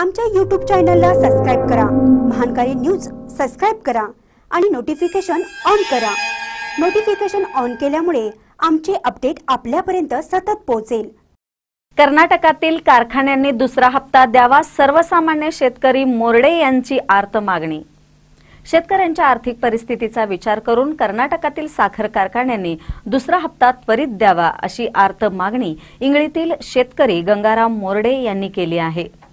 आमच्या यूट्यूब चॅनलला सबस्क्राईब करा महानकारी न्यूज सबस्क्राईब करा आणि नोटिफिकेशन ऑन करा नोटिफिकेशन ऑन केल्यामुळे आमचे अपडेट आपल्यापर्यंत सतत पोहोचेल कर्नाटकातील कारखान्यांनी दुसरा हप्ता द्यावा सर्वसामान्य शेतकरी मोरडे यांची आर्त मागणी शेतकऱ्यांच्या आर्थिक परिस्थितीचा विचार करून कर्नाटकातील साखर कारखान्यांनी दुसरा हप्ता त्वरित द्यावा अशी आर्त मागणी इंगळीतील शेतकरी गंगाराम मोरडे यांनी केली आहे